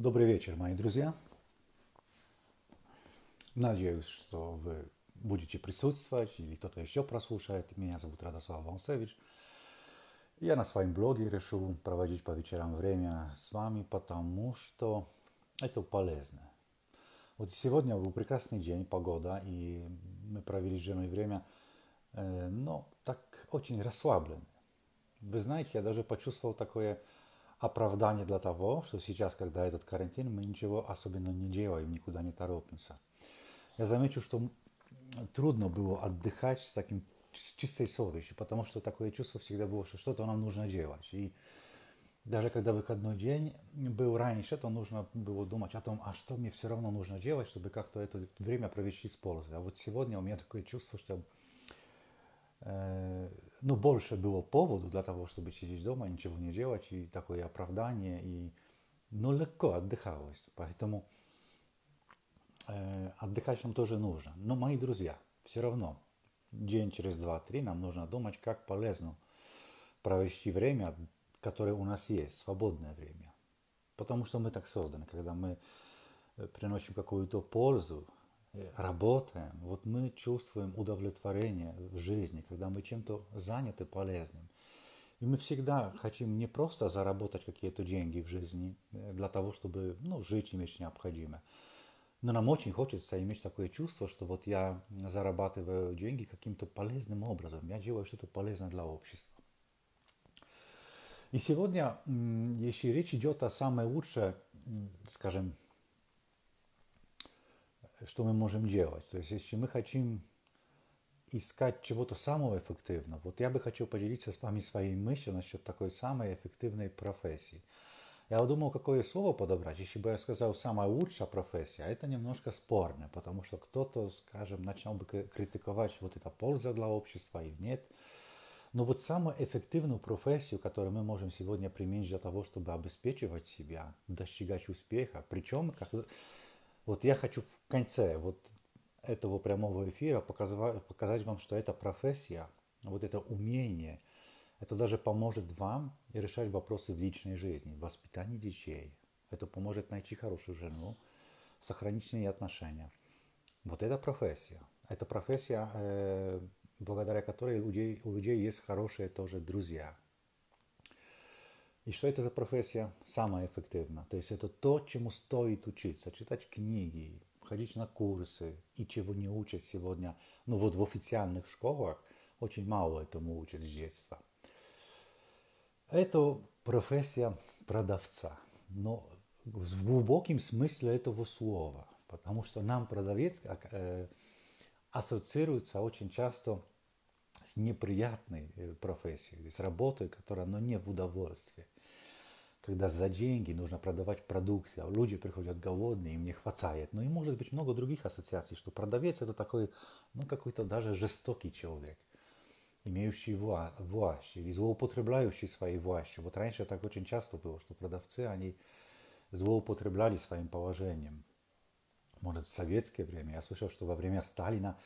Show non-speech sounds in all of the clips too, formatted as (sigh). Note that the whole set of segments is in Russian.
Добрый вечер, мои друзья. Надеюсь, что вы будете присутствовать или кто-то еще прослушает. Меня зовут Радослав Вансевич. Я на своем блоге решил проводить по вечерам время с вами, потому что это полезно. Вот сегодня был прекрасный день, погода, и мы провели с женой время, э, но так очень расслабленно. Вы знаете, я даже почувствовал такое оправдание для того, что сейчас, когда этот карантин, мы ничего особенно не делаем, никуда не торопимся. Я замечу, что трудно было отдыхать с таким с чистой совестью, потому что такое чувство всегда было, что что-то нам нужно делать. И даже когда выходной день был раньше, то нужно было думать о том, а что мне все равно нужно делать, чтобы как-то это время провести с пользой. А вот сегодня у меня такое чувство, что э, no, ну, больше было поводу для того, чтобы сидеть дома, ничего не делать, и такое оправдание, и ну легко отдыхалось. Поэтому э, отдыхать нам тоже нужно. Но, мои друзья, все равно день через два-три нам нужно думать, как полезно провести время, которое у нас есть, свободное время. Потому что мы так созданы, когда мы э, приносим какую-то пользу работаем, вот мы чувствуем удовлетворение в жизни, когда мы чем-то заняты полезным. И мы всегда хотим не просто заработать какие-то деньги в жизни э, для того, чтобы ну, жить иметь необходимое, Но нам очень хочется иметь такое чувство, что вот я зарабатываю деньги каким-то полезным образом, я делаю что-то полезное для общества. И сегодня, если речь идет о самой лучшей, скажем, что мы можем делать. То есть, если мы хотим искать чего-то самого эффективного, вот я бы хотел поделиться с вами своей мыслью насчет такой самой эффективной профессии. Я думал, какое слово подобрать. Если бы я сказал «самая лучшая профессия», это немножко спорно, потому что кто-то, скажем, начал бы критиковать вот это польза для общества и нет. Но вот самую эффективную профессию, которую мы можем сегодня применить для того, чтобы обеспечивать себя, достигать успеха, причем как, вот я хочу в конце вот этого прямого эфира показать, показать вам, что эта профессия, вот это умение, это даже поможет вам решать вопросы в личной жизни, воспитание детей. Это поможет найти хорошую жену, сохранить с ней отношения. Вот это профессия. Это профессия, э, благодаря которой у людей, у людей есть хорошие тоже друзья, и что это за профессия? Самая эффективная. То есть это то, чему стоит учиться. Читать книги, ходить на курсы и чего не учат сегодня. Ну вот в официальных школах очень мало этому учат с детства. Это профессия продавца. Но в глубоком смысле этого слова. Потому что нам продавец э, ассоциируется очень часто с неприятной э, профессией, с работой, которая но не в удовольствии. Когда за деньги нужно продавать продукцию, а люди приходят голодные, им не хватает. Ну и может быть много других ассоциаций, что продавец это такой, ну какой-то даже жестокий человек имеющий вла власть или злоупотребляющий своей властью. Вот раньше так очень часто было, что продавцы, они злоупотребляли своим положением. Может, в советское время. Я слышал, что во время Сталина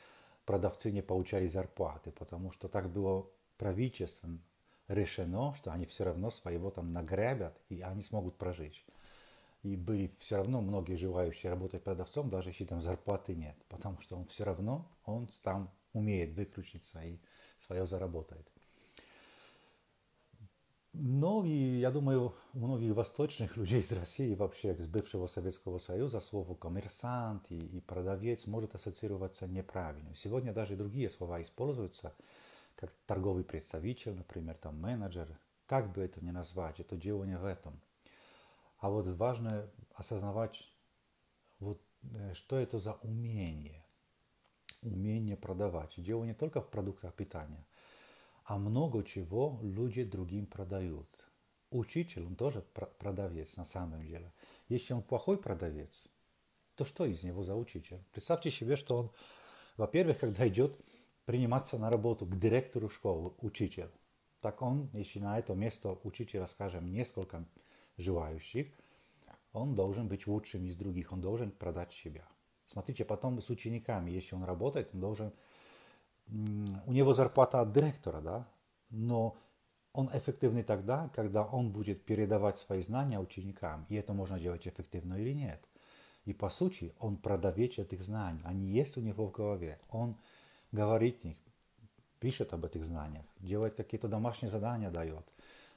продавцы не получали зарплаты, потому что так было правительством решено, что они все равно своего там награбят, и они смогут прожить. И были все равно многие желающие работать продавцом, даже если там зарплаты нет, потому что он все равно, он там умеет выкрутиться и свое заработает. Многие, я думаю, у многих восточных людей из России, вообще из бывшего Советского Союза, слово «коммерсант» и, и «продавец» может ассоциироваться неправильно. Сегодня даже другие слова используются, как торговый представитель, например, там менеджер. Как бы это ни назвать, это дело не в этом. А вот важно осознавать, вот, э, что это за умение. Умение продавать. Дело не только в продуктах питания – а много чего люди другим продают. Учитель, он тоже продавец на самом деле. Если он плохой продавец, то что из него за учитель? Представьте себе, что он, во-первых, когда идет приниматься на работу к директору школы, учитель, так он, если на это место учителя, скажем, несколько желающих, он должен быть лучшим из других, он должен продать себя. Смотрите, потом с учениками, если он работает, он должен у него зарплата от директора, да, но он эффективный тогда, когда он будет передавать свои знания ученикам, и это можно делать эффективно или нет. И по сути, он продавец этих знаний, они есть у него в голове. Он говорит них, пишет об этих знаниях, делает какие-то домашние задания, дает.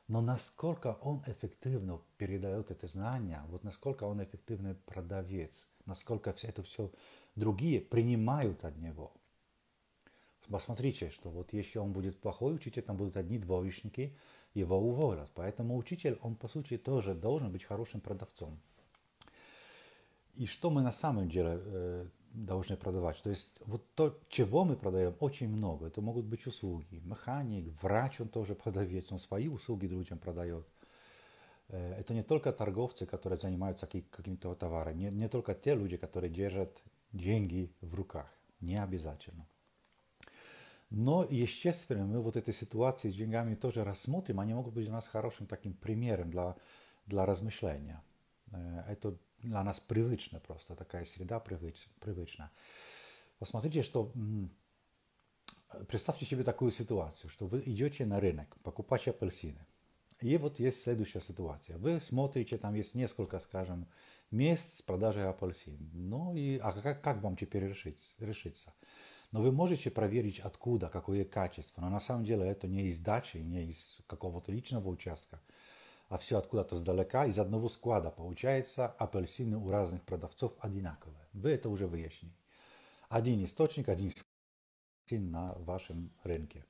Но насколько он эффективно передает эти знания, вот насколько он эффективный продавец, насколько это все другие принимают от него. Посмотрите, что вот если он будет плохой учитель, там будут одни двоечники, его уволят. Поэтому учитель, он по сути тоже должен быть хорошим продавцом. И что мы на самом деле э, должны продавать? То есть вот то, чего мы продаем, очень много. Это могут быть услуги. Механик, врач, он тоже продавец, он свои услуги людям продает. Э, это не только торговцы, которые занимаются каким-то товаром, не, не только те люди, которые держат деньги в руках. Не обязательно. Но, естественно, мы вот этой ситуации с деньгами тоже рассмотрим. Они могут быть у нас хорошим таким примером для, для размышления. Э, это для нас привычно просто, такая среда привыч, привычна. Посмотрите, что... Представьте себе такую ситуацию, что вы идете на рынок покупать апельсины. И вот есть следующая ситуация. Вы смотрите, там есть несколько, скажем, мест с продажей апельсин. Ну и а как, как вам теперь решить, решиться? Но вы можете проверить, откуда, какое качество. Но на самом деле это не из дачи, не из какого-то личного участка, а все откуда-то сдалека, из одного склада. Получается, апельсины у разных продавцов одинаковые. Вы это уже выяснили. Один источник, один апельсин на вашем рынке.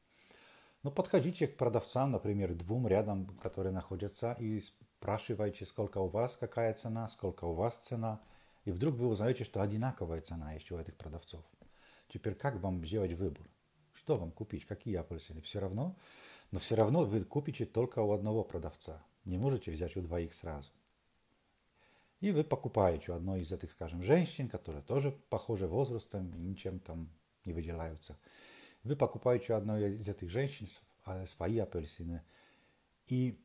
Но ну, подходите к продавцам, например, двум рядом, которые находятся, и спрашивайте, сколько у вас какая цена, сколько у вас цена. И вдруг вы узнаете, что одинаковая цена еще у этих продавцов. Теперь как вам сделать выбор? Что вам купить? Какие апельсины? Все равно, но все равно вы купите только у одного продавца. Не можете взять у двоих сразу. И вы покупаете у одной из этих, скажем, женщин, которые тоже похожи возрастом и ничем там не выделяются. Вы покупаете у одной из этих женщин а, свои апельсины. И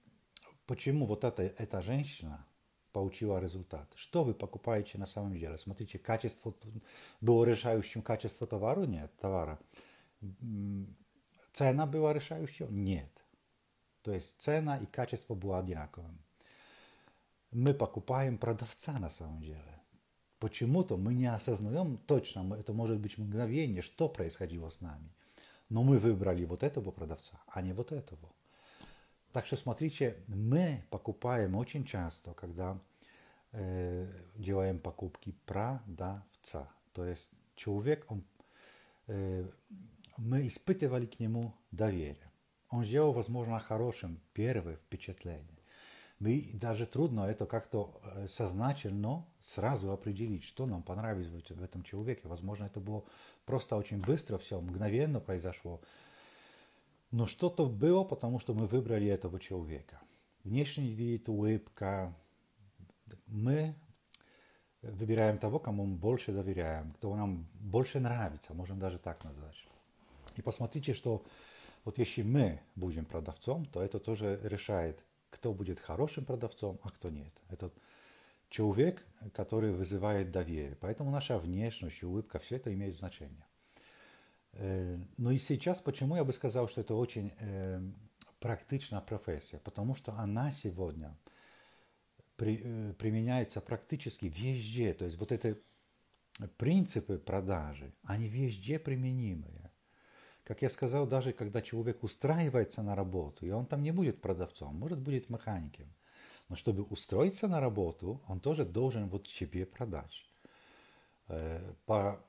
почему вот эта, эта женщина – получила результат. Что вы покупаете на самом деле? Смотрите, качество было решающим качество товара? Нет, товара. Цена была решающим Нет. То есть цена и качество было одинаковым. Мы покупаем продавца на самом деле. Почему-то мы не осознаем точно, это может быть мгновение, что происходило с нами. Но мы выбрали вот этого продавца, а не вот этого. Так что смотрите, мы покупаем очень часто, когда э, делаем покупки продавца. То есть человек, он, э, мы испытывали к нему доверие. Он сделал, возможно, хорошим первое впечатление. Мы даже трудно это как-то э, сознательно сразу определить, что нам понравилось в этом человеке. Возможно, это было просто очень быстро все, мгновенно произошло но что-то было, потому что мы выбрали этого человека. Внешний вид, улыбка. Мы выбираем того, кому мы больше доверяем, кто нам больше нравится, можем даже так назвать. И посмотрите, что вот если мы будем продавцом, то это тоже решает, кто будет хорошим продавцом, а кто нет. Это человек, который вызывает доверие. Поэтому наша внешность, улыбка, все это имеет значение. Э, ну и сейчас, почему я бы сказал, что это очень э, практичная профессия? Потому что она сегодня при, э, применяется практически везде. То есть вот эти принципы продажи, они везде применимые. Как я сказал, даже когда человек устраивается на работу, и он там не будет продавцом, может, будет механиком. Но чтобы устроиться на работу, он тоже должен вот себе продать По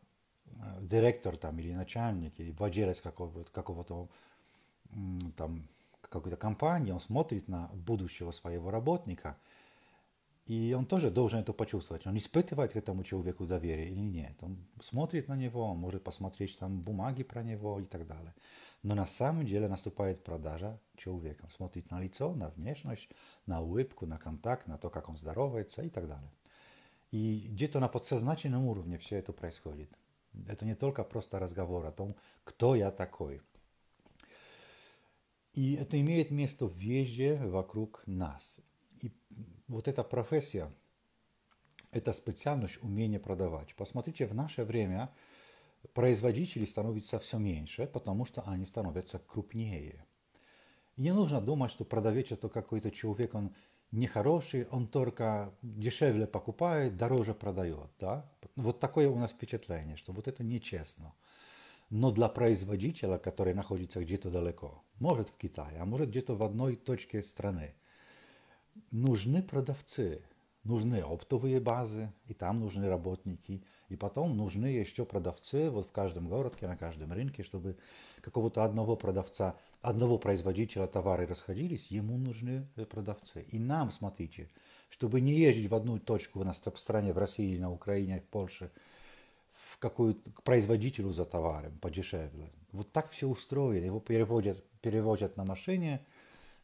Э, директор там или начальник, или владелец какого-то, какого там какой-то компании, он смотрит на будущего своего работника, и он тоже должен это почувствовать. Он испытывает к этому человеку доверие или нет. Он смотрит на него, он может посмотреть там бумаги про него и так далее. Но на самом деле наступает продажа человека. Он смотрит на лицо, на внешность, на улыбку, на контакт, на то, как он здоровается и так далее. И где-то на подсознательном уровне все это происходит. Это не только просто разговор о том, кто я такой. И это имеет место везде вокруг нас. И вот эта профессия, эта специальность умение продавать. Посмотрите, в наше время производителей становится все меньше, потому что они становятся крупнее. не нужно думать, что продавец это какой-то человек, он нехороший, он только дешевле покупает, дороже продает. Да? Вот такое у нас впечатление, что вот это нечестно. Но для производителя, который находится где-то далеко, может в Китае, а может где-то в одной точке страны, нужны продавцы, нужны оптовые базы, и там нужны работники, и потом нужны еще продавцы вот в каждом городке, на каждом рынке, чтобы какого-то одного продавца одного производителя товары расходились, ему нужны э, продавцы. И нам, смотрите, чтобы не ездить в одну точку у нас в стране, в России на Украине, в Польше, в какую к производителю за товаром подешевле. Вот так все устроено. Его переводят, перевозят на машине,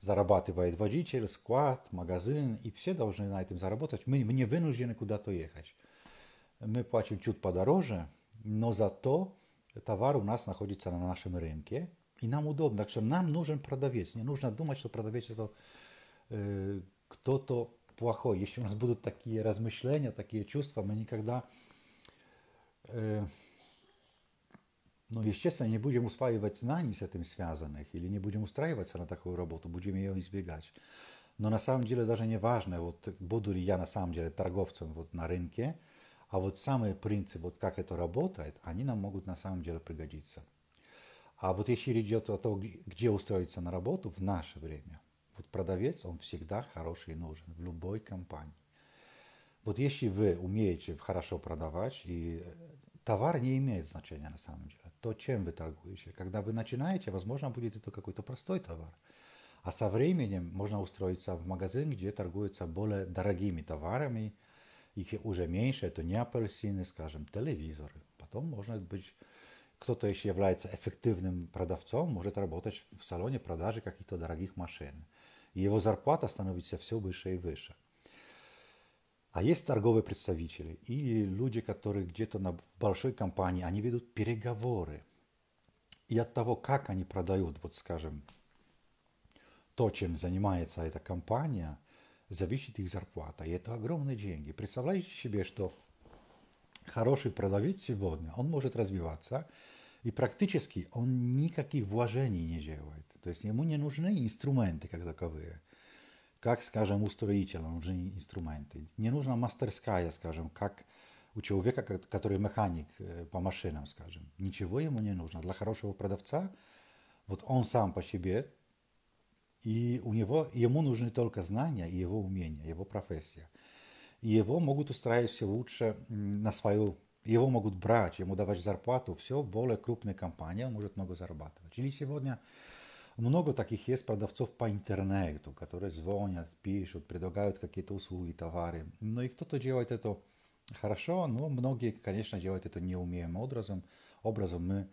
зарабатывает водитель, склад, магазин, и все должны на этом заработать. Мы, мы не вынуждены куда-то ехать. Мы платим чуть подороже, но зато товар у нас находится на нашем рынке, и нам удобно. Так что нам нужен продавец. Не нужно думать, что продавец это э, кто-то плохой. Если у нас будут такие размышления, такие чувства, мы никогда, э, ну, естественно, не будем усваивать знаний с этим связанных или не будем устраиваться на такую работу, будем ее избегать. Но на самом деле даже не важно, вот буду ли я на самом деле торговцем вот на рынке, а вот самый принцип, вот как это работает, они нам могут на самом деле пригодиться. А вот если речь идет о том, где устроиться на работу в наше время, вот продавец, он всегда хороший и нужен в любой компании. Вот если вы умеете хорошо продавать, и э, товар не имеет значения на самом деле, то чем вы торгуете? Когда вы начинаете, возможно, будет это какой-то простой товар. А со временем можно устроиться в магазин, где торгуются более дорогими товарами, их уже меньше, это не апельсины, скажем, телевизоры. Потом, может быть, кто-то еще является эффективным продавцом, может работать в салоне продажи каких-то дорогих машин. И его зарплата становится все выше и выше. А есть торговые представители или люди, которые где-то на большой компании, они ведут переговоры. И от того, как они продают, вот скажем, то, чем занимается эта компания, зависит их зарплата. И это огромные деньги. Представляете себе, что хороший продавец сегодня, он может развиваться и практически он никаких вложений не делает. То есть ему не нужны инструменты как таковые. Как, скажем, у строителя нужны инструменты. Не нужна мастерская, скажем, как у человека, который механик э, по машинам, скажем. Ничего ему не нужно. Для хорошего продавца вот он сам по себе, и у него, ему нужны только знания и его умения, его профессия. И его могут устраивать все лучше на свою его могут брать, ему давать зарплату, все, более крупная компания, он может много зарабатывать. Или сегодня много таких есть продавцов по интернету, которые звонят, пишут, предлагают какие-то услуги, товары. но и кто-то делает это хорошо, но многие, конечно, делают это неумеем образом. Образом мы...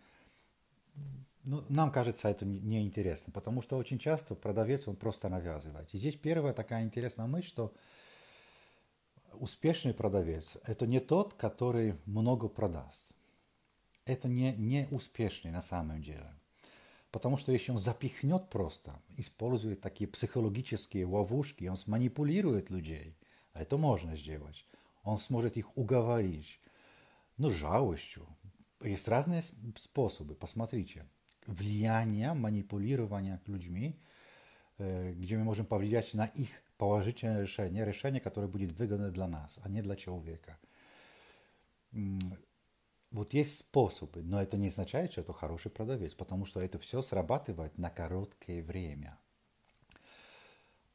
Ну, нам кажется это неинтересно, потому что очень часто продавец, он просто навязывает. И здесь первая такая интересная мысль, что успешный продавец – это не тот, который много продаст. Это не, не успешный на самом деле. Потому что если он запихнет просто, использует такие психологические ловушки, он сманипулирует людей, а это можно сделать, он сможет их уговорить, ну, жалостью. Есть разные способы, посмотрите. Влияние, манипулирование людьми, э, где мы можем повлиять на их положительное решение, решение, которое будет выгодно для нас, а не для человека. Вот есть способы, но это не означает, что это хороший продавец, потому что это все срабатывает на короткое время.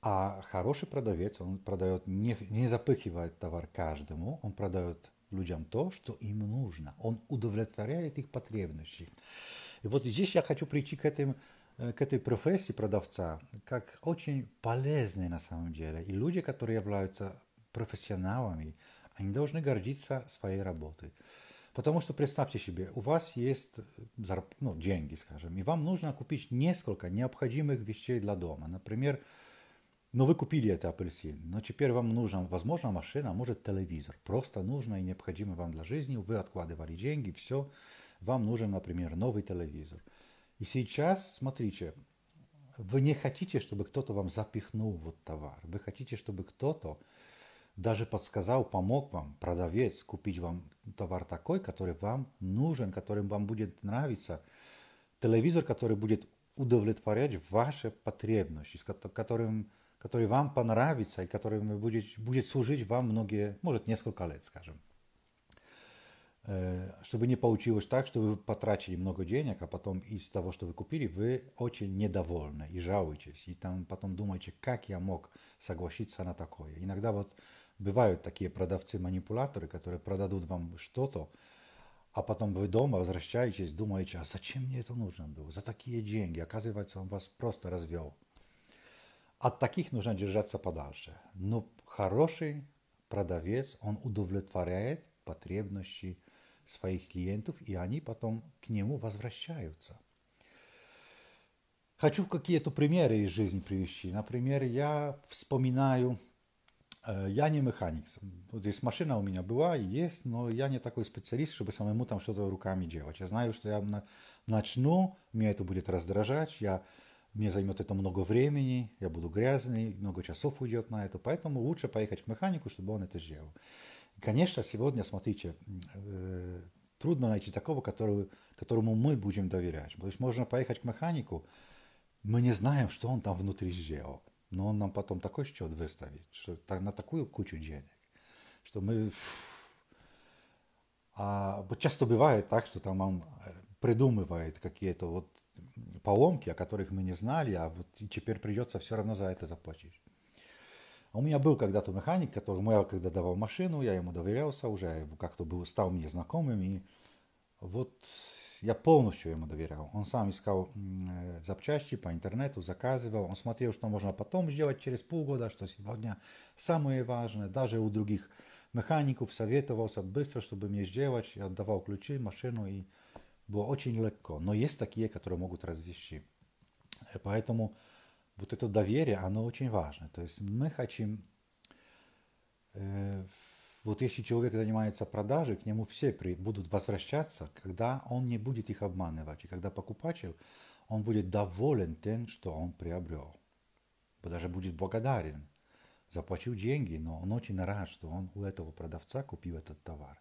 А хороший продавец, он продает, не, не запыхивает товар каждому, он продает людям то, что им нужно. Он удовлетворяет их потребности. И вот здесь я хочу прийти к этому Э, к этой профессии продавца как очень полезной на самом деле. И люди, которые являются профессионалами, они должны гордиться своей работой. Потому что представьте себе, у вас есть э, зарп... ну, деньги, скажем, и вам нужно купить несколько необходимых вещей для дома. Например, но ну, вы купили это апельсин, но теперь вам нужна, возможно, машина, а может телевизор. Просто нужно и необходимо вам для жизни, вы откладывали деньги, все, вам нужен, например, новый телевизор. И сейчас, смотрите, вы не хотите, чтобы кто-то вам запихнул вот товар. Вы хотите, чтобы кто-то даже подсказал, помог вам, продавец, купить вам товар такой, который вам нужен, которым вам будет нравиться. Телевизор, который будет удовлетворять ваши потребности, которым, который вам понравится и который будет, будет служить вам многие, может, несколько лет, скажем. Э, чтобы не получилось так, что вы потратили много денег, а потом из того, что вы купили, вы очень недовольны и жалуетесь, и там потом думаете, как я мог согласиться на такое. Иногда вот бывают такие продавцы-манипуляторы, которые продадут вам что-то, а потом вы дома возвращаетесь, думаете, а зачем мне это нужно было, за такие деньги, оказывается, он вас просто развел. От таких нужно держаться подальше. Но хороший продавец, он удовлетворяет потребности своих клиентов, и они потом к нему возвращаются. Хочу какие-то примеры из жизни привести. Например, я вспоминаю, э, я не механик. Вот здесь машина у меня была и есть, но я не такой специалист, чтобы самому там что-то руками делать. Я знаю, что я начну, меня это будет раздражать, я мне займет это много времени, я буду грязный, много часов уйдет на это, поэтому лучше поехать к механику, чтобы он это сделал. Конечно, сегодня, смотрите, э, трудно найти такого, который, которому мы будем доверять. То есть можно поехать к механику, мы не знаем, что он там внутри сделал, но он нам потом такой счет выставит, что на такую кучу денег, что мы... А часто бывает так, что там он э, придумывает какие-то вот поломки, о которых мы не знали, а вот теперь придется все равно за это заплатить. А у меня был когда-то механик, которому я когда давал машину, я ему доверялся уже, как-то был, стал мне знакомым, и вот я полностью ему доверял. Он сам искал э, запчасти по интернету, заказывал, он смотрел, что можно потом сделать через полгода, что сегодня самое важное, даже у других механиков советовался быстро, чтобы мне сделать, я отдавал ключи, машину, и было очень легко. Но есть такие, которые могут развести. Э, поэтому вот это доверие, оно очень важно. То есть мы хотим, э, вот если человек занимается продажей, к нему все при, будут возвращаться, когда он не будет их обманывать, и когда покупатель, он будет доволен тем, что он приобрел, даже будет благодарен. Заплатил деньги, но он очень рад, что он у этого продавца купил этот товар.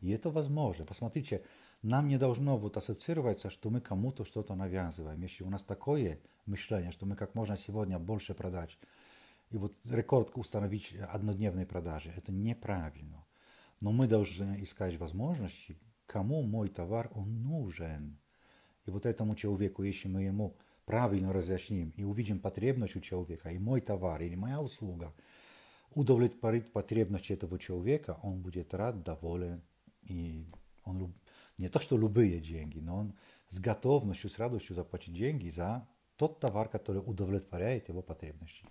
И это возможно. Посмотрите, нам не должно вот ассоциироваться, что мы кому-то что-то навязываем. Если у нас такое мышление, что мы как можно сегодня больше продать, и вот рекорд установить однодневные продажи, это неправильно. Но мы должны искать возможности, кому мой товар он нужен. И вот этому человеку, если мы ему правильно разъясним и увидим потребность у человека, и мой товар, или моя услуга, удовлетворит потребность этого человека, он будет рад, доволен и он lub... nie to, że lubuje деньги, но он с готовностью, с радостью заплатит деньги за тот товар, который удовлетворяет его потребности.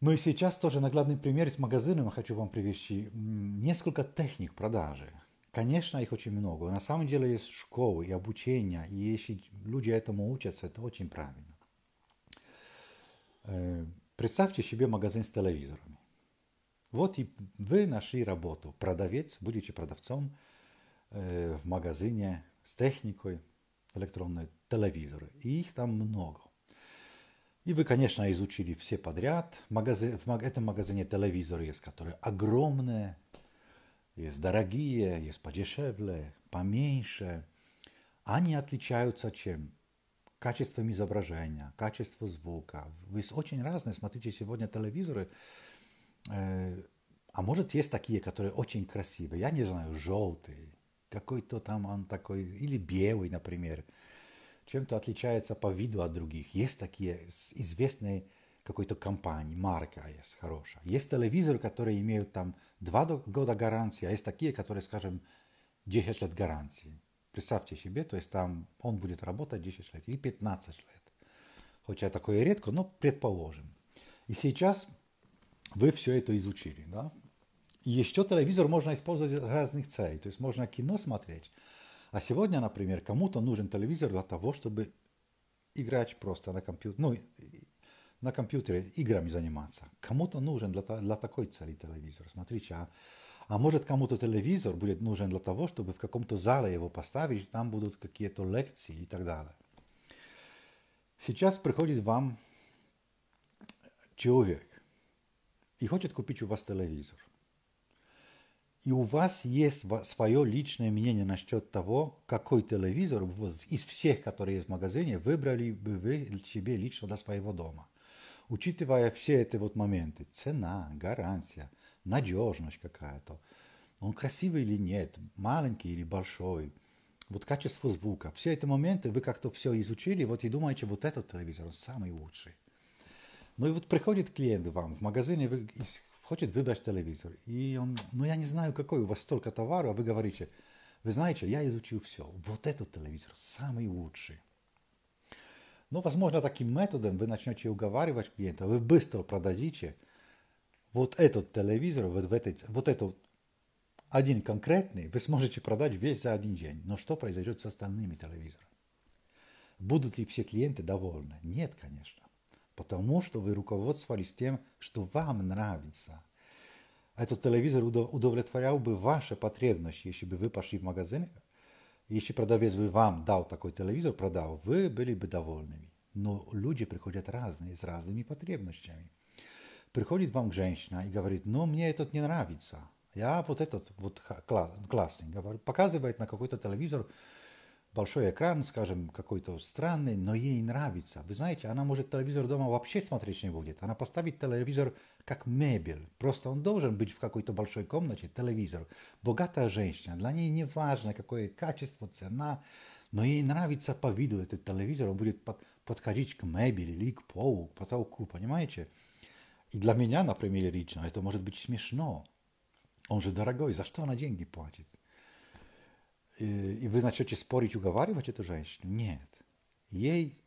Ну и сейчас тоже наглядный пример из с я хочу вам привести. Несколько техник продажи. Конечно, их очень много. На самом деле есть школы и обучение, и если люди этому учатся, это очень правильно. Представьте себе магазин с телевизорами. Вот и вы нашли работу. Продавец, будучи продавцом э, в магазине с техникой, электронные телевизоры. И их там много. И вы, конечно, изучили все подряд. Магазин, в этом магазине телевизоры есть, которые огромные, есть дорогие, есть подешевле, поменьше. Они отличаются чем? Качеством изображения, качеством звука. Вы очень разные. Смотрите, сегодня телевизоры Э, а может, есть такие, которые очень красивые. Я не знаю, желтый, какой-то там он такой, или белый, например. Чем-то отличается по виду от других. Есть такие известные какой-то компании, марка есть хорошая. Есть телевизоры, которые имеют там два года гарантии, а есть такие, которые, скажем, 10 лет гарантии. Представьте себе, то есть там он будет работать 10 лет или 15 лет. Хотя такое редко, но предположим. И сейчас вы все это изучили, да? Еще телевизор можно использовать для разных целей, то есть можно кино смотреть. А сегодня, например, кому-то нужен телевизор для того, чтобы играть просто на компьютере, ну, на компьютере играми заниматься. Кому-то нужен для, для такой цели телевизор. Смотрите, а, а может кому-то телевизор будет нужен для того, чтобы в каком-то зале его поставить, там будут какие-то лекции и так далее. Сейчас приходит вам человек, и хочет купить у вас телевизор. И у вас есть свое личное мнение насчет того, какой телевизор из всех, которые есть в магазине, выбрали бы вы себе лично для своего дома. Учитывая все эти вот моменты, цена, гарантия, надежность какая-то, он красивый или нет, маленький или большой, вот качество звука, все эти моменты вы как-то все изучили, вот и думаете, вот этот телевизор, он самый лучший. Ну и вот приходит клиент вам в магазине, вы, хочет выбрать телевизор. И он, ну я не знаю, какой у вас столько товара, а вы говорите, вы знаете, я изучил все. Вот этот телевизор самый лучший. Ну, возможно, таким методом вы начнете уговаривать клиента, вы быстро продадите вот этот телевизор, вот, в этот, вот этот один конкретный, вы сможете продать весь за один день. Но что произойдет с остальными телевизорами? Будут ли все клиенты довольны? Нет, конечно потому что вы руководствовались тем, что вам нравится. Этот телевизор удовлетворял бы ваши потребности, если бы вы пошли в магазин, если продавец бы вам дал такой телевизор, продал, вы были бы довольными. Но люди приходят разные, с разными потребностями. Приходит вам женщина и говорит, ну, мне этот не нравится. Я вот этот вот классный, говорю, показывает на какой-то телевизор, большой экран, скажем, какой-то странный, но ей нравится. Вы знаете, она может телевизор дома вообще смотреть не будет. Она поставит телевизор как мебель. Просто он должен быть в какой-то большой комнате, телевизор. Богатая женщина, для нее не важно, какое качество, цена, но ей нравится по виду этот телевизор, он будет под, подходить к мебели или к полу, к потолку, понимаете? И для меня, например, лично это может быть смешно. Он же дорогой, за что она деньги платит? Э, и вы начнете спорить, уговаривать эту женщину? Нет. Ей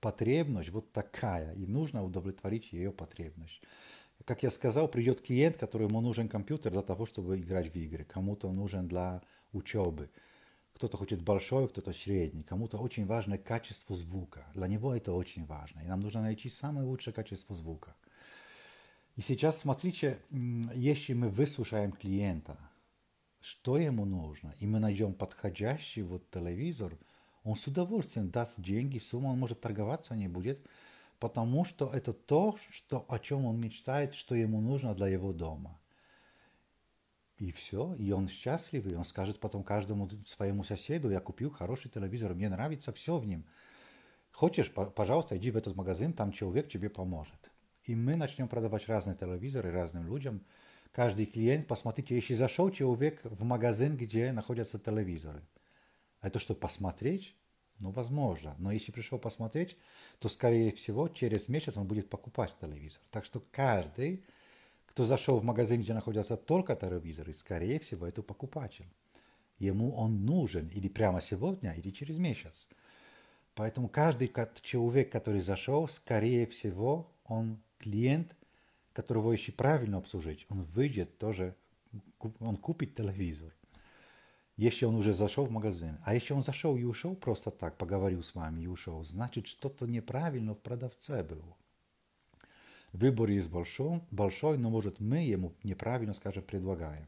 потребность вот такая, и нужно удовлетворить ее потребность. Как я сказал, придет клиент, которому нужен компьютер для того, чтобы играть в игры. Кому-то нужен для учебы. Кто-то хочет большой, кто-то средний. Кому-то очень важно качество звука. Для него это очень важно. И нам нужно найти самое лучшее качество звука. И сейчас смотрите, если мы выслушаем клиента – что ему нужно, и мы найдем подходящий вот телевизор, он с удовольствием даст деньги, сумму он может торговаться не будет, потому что это то, что, о чем он мечтает, что ему нужно для его дома. И все, и он счастливый, он скажет потом каждому своему соседу, я купил хороший телевизор, мне нравится все в нем. Хочешь, пожалуйста, иди в этот магазин, там человек тебе поможет. И мы начнем продавать разные телевизоры разным людям, каждый клиент, посмотрите, если зашел человек в магазин, где находятся телевизоры, а это что, посмотреть? Ну, возможно. Но если пришел посмотреть, то, скорее всего, через месяц он будет покупать телевизор. Так что каждый, кто зашел в магазин, где находятся только телевизоры, скорее всего, это покупатель. Ему он нужен или прямо сегодня, или через месяц. Поэтому каждый человек, который зашел, скорее всего, он клиент – которого, если правильно обслужить, он выйдет тоже, он купит телевизор. Если он уже зашел в магазин, а если он зашел и ушел просто так, поговорил с вами и ушел, значит, что-то неправильно в продавце было. Выбор есть большой, большой, но, может, мы ему неправильно, скажем, предлагаем.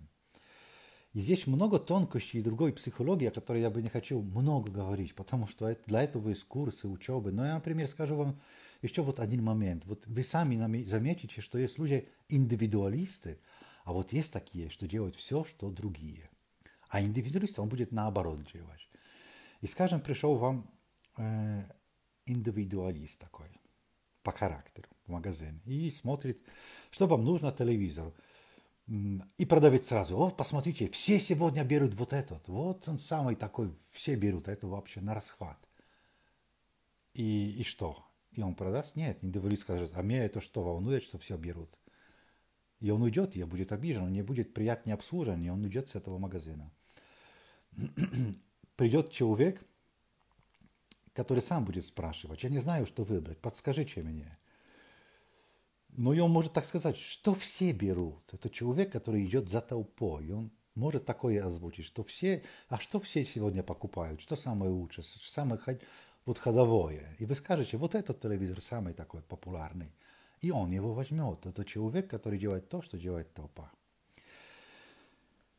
И здесь много тонкостей и другой психологии, о которой я бы не хочу много говорить, потому что для этого есть курсы, учебы. Но я, например, скажу вам, Еще вот один момент. Вот вы сами заметите, что есть люди индивидуалисты, а вот есть такие, что делают все, что другие. А индивидуалист, он будет наоборот делать. И, скажем, пришел вам э, индивидуалист такой, по характеру, в магазин, и смотрит, что вам нужно телевизору. И продавец сразу, о, посмотрите, все сегодня берут вот этот, вот он самый такой, все берут это вообще на расхват. И, и что? И он продаст? Нет, индивидуалист скажет, а меня это что, волнует, что все берут? И он уйдет, и будет обижен, он не будет приятнее обслужен, он уйдет с этого магазина. (clears throat) Придет человек, который сам будет спрашивать, я не знаю, что выбрать, подскажи, чем мне. Но и он может так сказать, что все берут. Это человек, который идет за толпой, и он может такое озвучить, что все, а что все сегодня покупают, что самое лучшее, самое вот ходовое, и вы скажете, вот этот телевизор самый такой популярный, и он его возьмет. Это человек, который делает то, что делает толпа.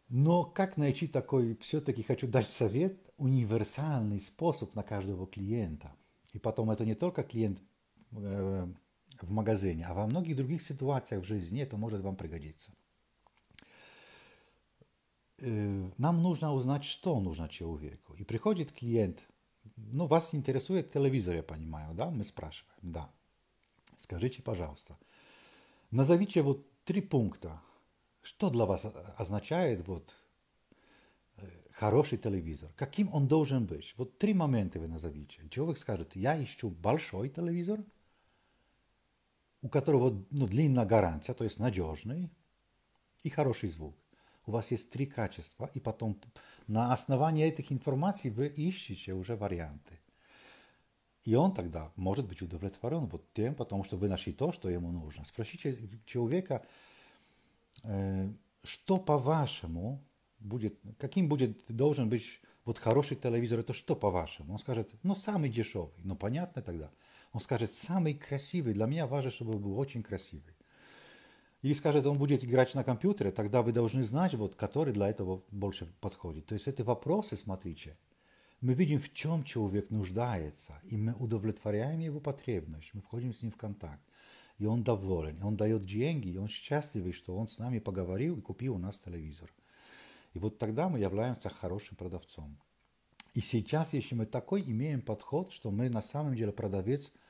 Но как найти такой, все-таки хочу дать совет, универсальный способ на каждого клиента. И потом это не только клиент э, в магазине, а во многих других ситуациях в жизни это может вам пригодиться. Э, нам нужно узнать, что нужно человеку. И приходит клиент ну, вас интересует телевизор, я понимаю, да? Мы спрашиваем, да. Скажите, пожалуйста, назовите вот три пункта. Что для вас означает вот э, хороший телевизор? Каким он должен быть? Вот три момента вы назовите. Человек скажет, я ищу большой телевизор, у которого ну, длинная гарантия, то есть надежный, и хороший звук у вас есть три качества, и потом на основании этих информаций вы ищете уже варианты. И он тогда может быть удовлетворен вот тем, потому что вы нашли то, что ему нужно. Спросите человека, э, что по-вашему будет, каким будет, должен быть вот хороший телевизор, это что по-вашему? Он скажет, ну, самый дешевый, ну, понятно тогда. Он скажет, самый красивый, для меня важно, чтобы был очень красивый. Или скажет, он будет играть на компьютере, тогда вы должны знать, вот, который для этого больше подходит. То есть это вопросы, смотрите, мы видим, в чем человек нуждается, и мы удовлетворяем его потребность, мы входим с ним в контакт. И он доволен, он дает деньги, и он счастливый, что он с нами поговорил и купил у нас телевизор. И вот тогда мы являемся хорошим продавцом. И сейчас, если мы такой имеем подход, что мы на самом деле продавец –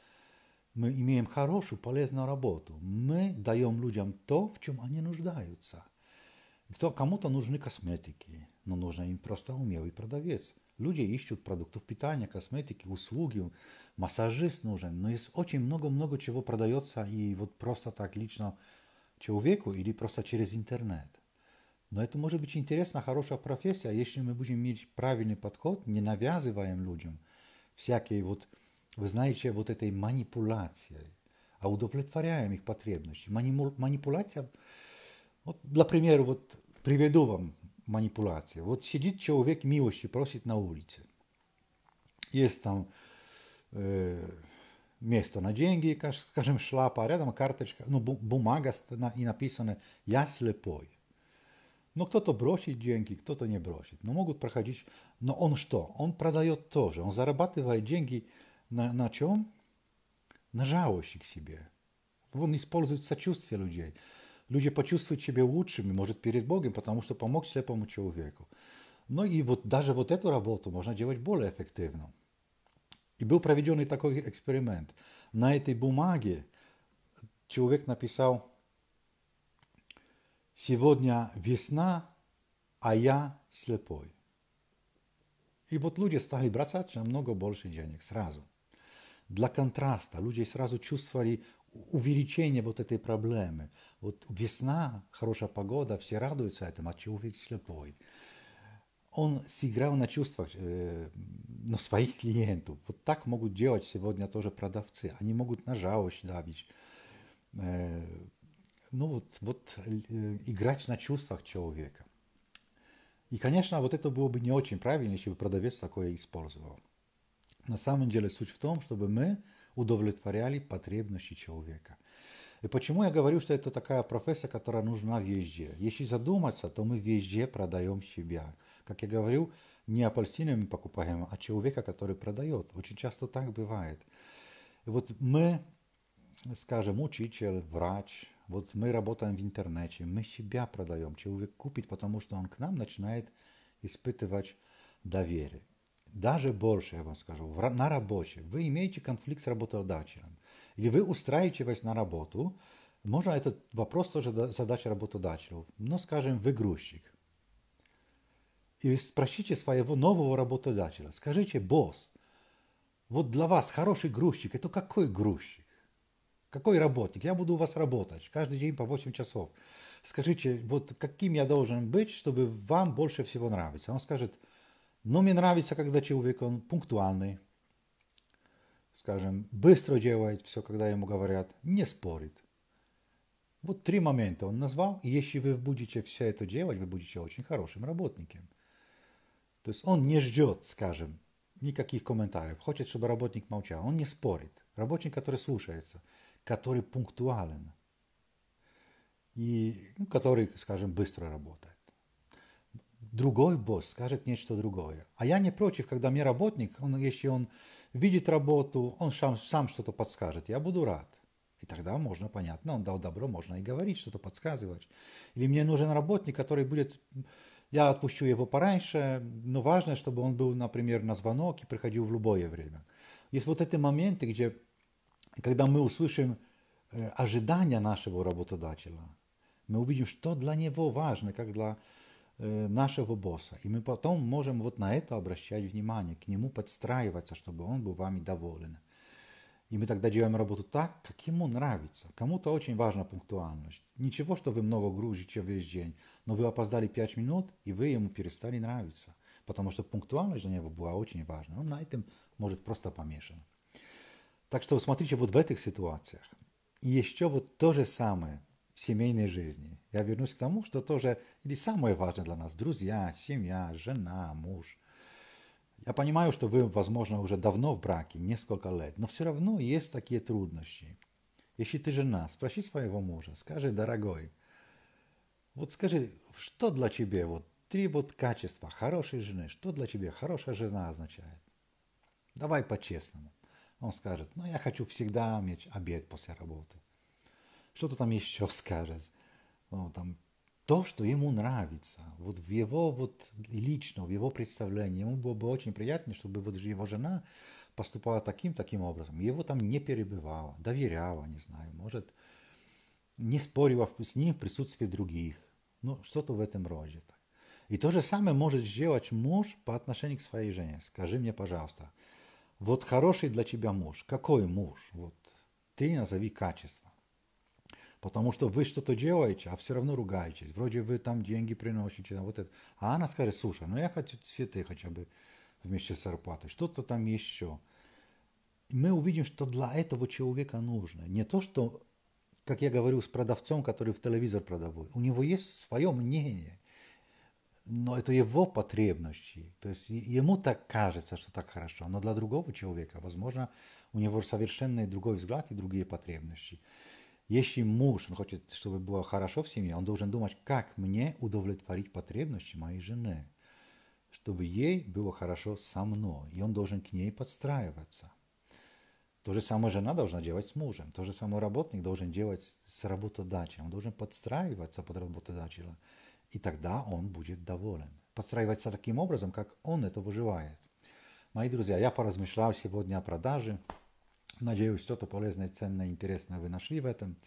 мы имеем хорошую, полезную работу. Мы даем людям то, в чем они нуждаются. Кто, кому-то нужны косметики, но нужно им просто умелый продавец. Люди ищут продуктов питания, косметики, услуги, массажист нужен. Но есть очень много-много чего продается и вот просто так лично человеку или просто через интернет. Но это может быть интересная хорошая профессия, а если мы будем иметь правильный подход, не навязываем людям всякие вот вы знаете, вот этой манипуляцией, а удовлетворяем их потребности. манипуляция, вот, для примера, вот приведу вам манипуляцию. Вот сидит человек милости, просит на улице. Есть там э, место на деньги, скажем, шляпа, а рядом карточка, ну, бумага и написано «Я слепой». Но кто-то бросит деньги, кто-то не бросит. Но могут проходить... Но он что? Он продает тоже. Он зарабатывает деньги – на, на чем? На жалости к себе. Он использует сочувствие людей. Люди почувствуют себя лучшими, может, перед Богом, потому что помог слепому человеку. Но и вот даже вот эту работу можно делать более эффективно. И был проведен такой эксперимент. На этой бумаге человек написал «Сегодня весна, а я слепой». И вот люди стали бросать намного больше денег сразу для контраста. Люди сразу чувствовали увеличение вот этой проблемы. Вот весна, хорошая погода, все радуются этому, а человек слепой. Он сыграл на чувствах э, ну, своих клиентов. Вот так могут делать сегодня тоже продавцы. Они могут на жалость давить. Э, ну вот, вот э, играть на чувствах человека. И, конечно, вот это было бы не очень правильно, если бы продавец такое использовал. На самом деле суть в том, чтобы мы удовлетворяли потребности человека. И почему я говорю, что это такая профессия, которая нужна везде? Если задуматься, то мы везде продаем себя. Как я говорил, не апельсины мы покупаем, а человека, который продает. Очень часто так бывает. И вот мы, скажем, учитель, врач, вот мы работаем в интернете, мы себя продаем. Человек купит, потому что он к нам начинает испытывать доверие даже больше, я вам скажу, на работе. Вы имеете конфликт с работодателем, или вы устраиваетесь на работу, можно этот вопрос тоже задать работодателю, но ну, скажем, вы грузчик. И спросите своего нового работодателя, скажите, босс, вот для вас хороший грузчик, это какой грузчик? Какой работник? Я буду у вас работать каждый день по 8 часов. Скажите, вот каким я должен быть, чтобы вам больше всего нравится? Он скажет – но мне нравится, когда человек, он пунктуальный, скажем, быстро делает все, когда ему говорят, не спорит. Вот три момента он назвал, и если вы будете все это делать, вы будете очень хорошим работником. То есть он не ждет, скажем, никаких комментариев, хочет, чтобы работник молчал, он не спорит. Работник, который слушается, который пунктуален и ну, который, скажем, быстро работает другой босс скажет нечто другое. А я не против, когда мне работник, он, если он видит работу, он сам, сам что-то подскажет, я буду рад. И тогда можно, понятно, он дал добро, можно и говорить, что-то подсказывать. Или мне нужен работник, который будет, я отпущу его пораньше, но важно, чтобы он был, например, на звонок и приходил в любое время. Есть вот эти моменты, где, когда мы услышим э, ожидания нашего работодателя, мы увидим, что для него важно, как для нашего босса. И мы потом можем вот на это обращать внимание, к нему подстраиваться, чтобы он был вами доволен. И мы тогда делаем работу так, как ему нравится. Кому-то очень важна пунктуальность. Ничего, что вы много грузите весь день, но вы опоздали 5 минут, и вы ему перестали нравиться. Потому что пунктуальность для него была очень важна. Он на этом может просто помешан. Так что смотрите вот в этих ситуациях. И еще вот то же самое – семейной жизни. Я вернусь к тому, что тоже или самое важное для нас – друзья, семья, жена, муж. Я понимаю, что вы, возможно, уже давно в браке, несколько лет, но все равно есть такие трудности. Если ты жена, спроси своего мужа, скажи, дорогой, вот скажи, что для тебя вот три вот качества хорошей жены, что для тебя хорошая жена означает? Давай по-честному. Он скажет, ну я хочу всегда иметь обед после работы что-то там еще скажет, ну, там, то, что ему нравится, вот в его вот лично, в его представлении, ему было бы очень приятно, чтобы вот его жена поступала таким, таким образом, его там не перебивала, доверяла, не знаю, может, не спорила с ним в присутствии других, ну, что-то в этом роде. И то же самое может сделать муж по отношению к своей жене. Скажи мне, пожалуйста, вот хороший для тебя муж, какой муж? Вот ты назови качество. Потому что вы что-то делаете, а все равно ругаетесь. Вроде вы там деньги приносите, вот это. А она скажет, слушай, ну я хочу цветы хотя бы вместе с зарплатой, что-то там еще. Мы увидим, что для этого человека нужно. Не то, что, как я говорю, с продавцом, который в телевизор продавал. У него есть свое мнение, но это его потребности. То есть ему так кажется, что так хорошо, но для другого человека, возможно, у него совершенно другой взгляд и другие потребности. Если муж, он хочет, чтобы было хорошо в семье, он должен думать, как мне удовлетворить потребности моей жены, чтобы ей было хорошо со мной, и он должен к ней подстраиваться. То же самое жена должна делать с мужем, то же самое работник должен делать с работодателем, он должен подстраиваться под работодателя, и тогда он будет доволен. Подстраиваться таким образом, как он этого выживает. Мои друзья, я поразмышлял сегодня о продаже. Надеюсь, что-то полезное, ценное, интересное вы нашли в этом.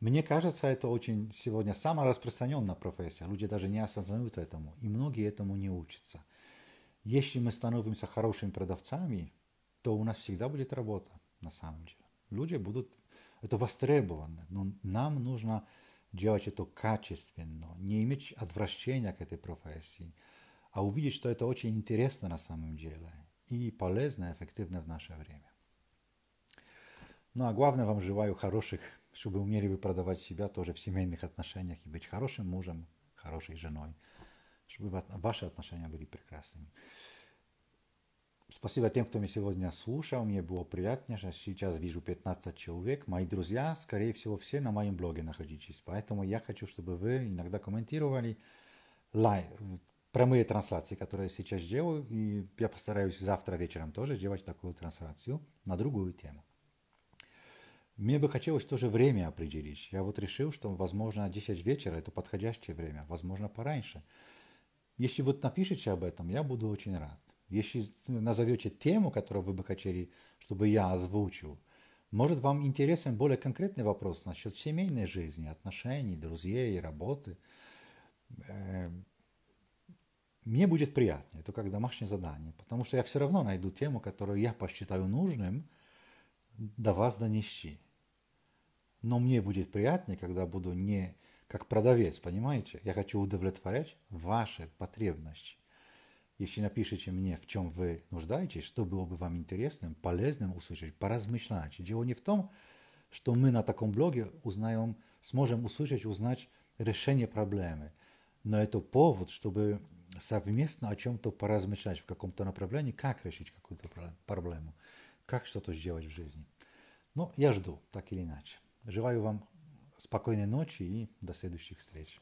Мне кажется, это очень сегодня самая распространенная профессия. Люди даже не осознают этому, и многие этому не учатся. Если мы становимся хорошими продавцами, то у нас всегда будет работа, на самом деле. Люди будут, это востребовано, но нам нужно делать это качественно, не иметь отвращения к этой профессии, а увидеть, что это очень интересно на самом деле и полезно, эффективно в наше время. Ну а главное вам желаю хороших, чтобы умели вы продавать себя тоже в семейных отношениях и быть хорошим мужем, хорошей женой, чтобы ваши отношения были прекрасными. Спасибо тем, кто меня сегодня слушал. Мне было приятно, что сейчас вижу 15 человек. Мои друзья, скорее всего, все на моем блоге находитесь. Поэтому я хочу, чтобы вы иногда комментировали лайв, прямые трансляции, которые я сейчас делаю. И я постараюсь завтра вечером тоже делать такую трансляцию на другую тему. Мне бы хотелось тоже время определить. Я вот решил, что, возможно, 10 вечера – это подходящее время, возможно, пораньше. Если вы напишите об этом, я буду очень рад. Если назовете тему, которую вы бы хотели, чтобы я озвучил, может, вам интересен более конкретный вопрос насчет семейной жизни, отношений, друзей, работы. Эм, мне будет приятнее, это как домашнее задание, потому что я все равно найду тему, которую я посчитаю нужным до вас донести. Но мне будет приятнее, когда буду не как продавец, понимаете? Я хочу удовлетворять ваши потребности. Если напишите мне, в чем вы нуждаетесь, что было бы вам интересным, полезным услышать, поразмышляйте. Дело не в том, что мы на таком блоге узнаем, сможем услышать, узнать решение проблемы. Но это повод, чтобы совместно о чем-то поразмышлять в каком-то направлении, как решить какую-то проблему, как что-то сделать в жизни. Но ну, я жду, так или иначе. Желаю вам спокойной ночи и до следующих встреч.